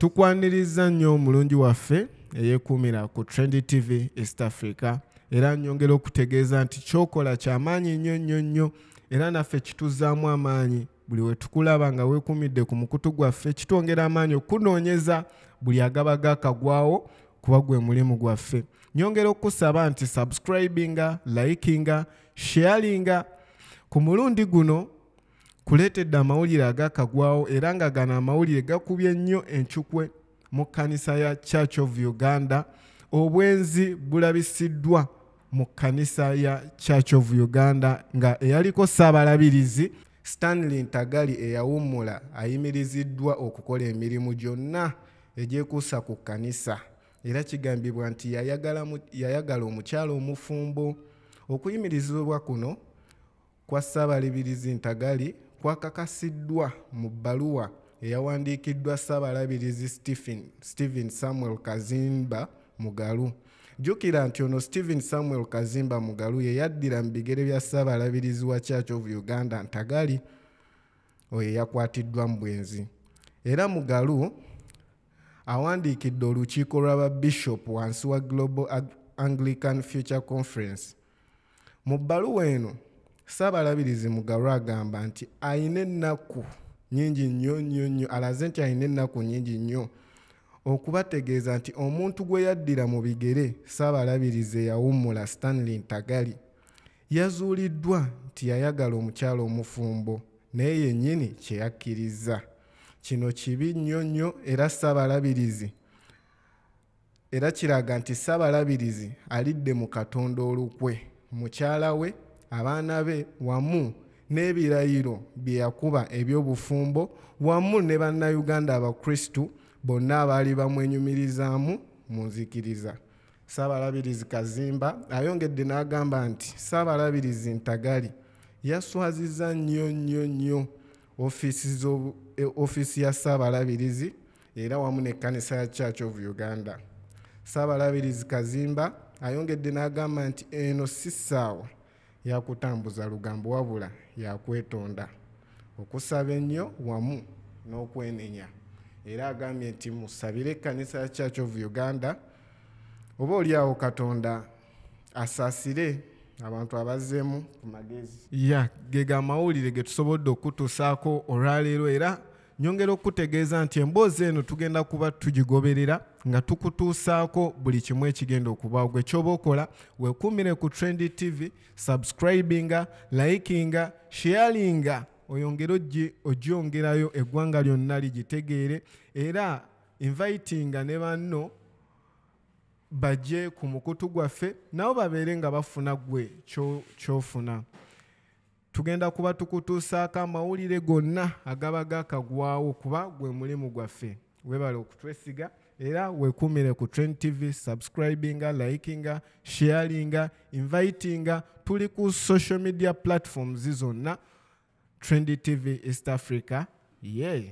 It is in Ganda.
tukwaniriza nnyo omulungi waffe eyekuumira ku trend tv east africa era nyongera okutegeeza nti kyokola kyamaanyi nnyo nnyo nnyo era naffe kituzaamu amaanyi buli we tukulaba nga weekuumidde ku mukutu gwaffe kitwongera amaanyi okunoonyeza buli agaba gakagwawo kuba gwe mulimu gwaffe nyongera okusaba nti subscribinga likinga sharinga ku mulundi guno kuleetedde amawulire agakagwawo era nga gano amawulire gakubye nnyo enkyukwe mu kkanisa ya church of uganda obwenzi bulabisiddwa mu kkanisa ya church of uganda nga eyaliko saabalabirizi stanley ntagali eyawummula ayimiriziddwa okukola emirimu gyonna egyekuusa ku kkanisa era kigambibwa nti yayagala omukyala omufumbo okuyimirizibwa kuno kwa saabalabirizi ntagali kwakakasiddwa mu bbaluwa eyawandiikiddwa ssaabalabirizi stephen, stephen samuel kazimba mugalu jjukira nti ono stephen samuel kazimba mugalu yeyaddira mu bigere bya ssaabalabirizi wa church of uganda ntagali oyo yakwatiddwa mu bwenzi era mugalu awandiikidde olukiiko lw'ababishopu wansi wa global anglican future conference mu bbaluwa eno sabalabirizi mugalo agamba nti ayina ennaku nyingi nnyo nnyo nnyo alaze nti ayina ennaku nyingi nnyo okubategeeza nti omuntu gwe yaddira mu bigere sabalabirize yawummula stanley ntagali yazuuliddwa nti yayagala omukyalo omufumbo naye yennyini kyeyakkiriza kino kibi nnyo nnyo era sabalabirizi era kiraga nti sabalabirizi alidde mu katonda olukwe mukyala we abaana be wamu n'ebirayiro bye yakuba eby'obufumbo wamu ne bannayuganda abakristu bonna abaali bamwenyumirizaamu mu nzikiriza saabalabirizi kazimba ayongedde n'agamba nti saabalabirizi ntagali yaswaziza nnyo nnyo nnyo ofiisi e, ya saabalabirizi era wamu nekkanisa ya church of uganda saabalabirizi kazimba ayongedde n'agamba nti eno si saawa yakutambuza lugambo wabula yakwetonda okusaba ennyo wamu n'okwenenya era agambye nti musabire ekkanisa ya church of uganda oba oliawo katonda asaasire abantu abazzeemu ku magezi ya ge gamawulire ge tusobodde okutuusaako olwaleero era nyongera okutegeeza nti emboozi eno tugenda kuba tugigoberera nga tukutuusaako buli kimu ekigenda okubaawo gwe kyoba okola weekuumire ku trendi tv subscribinga likinga sharinga oyongere ogyongerayo eggwanga lyonna ligitegeere era invitinga ne banno bajje ku mukutu gwaffe nabo babeere nga bafuna gwe kyofuna kyo tugenda kuba tukutuusaako amawulire gonna agaba gakagwawo kuba gwe mulimu gwaffe webale okutwesiga era wekuumire ku trend tv subscribinga likinga sharinga invitinga tuli ku social media platforms zonna trend tv east africa yeah.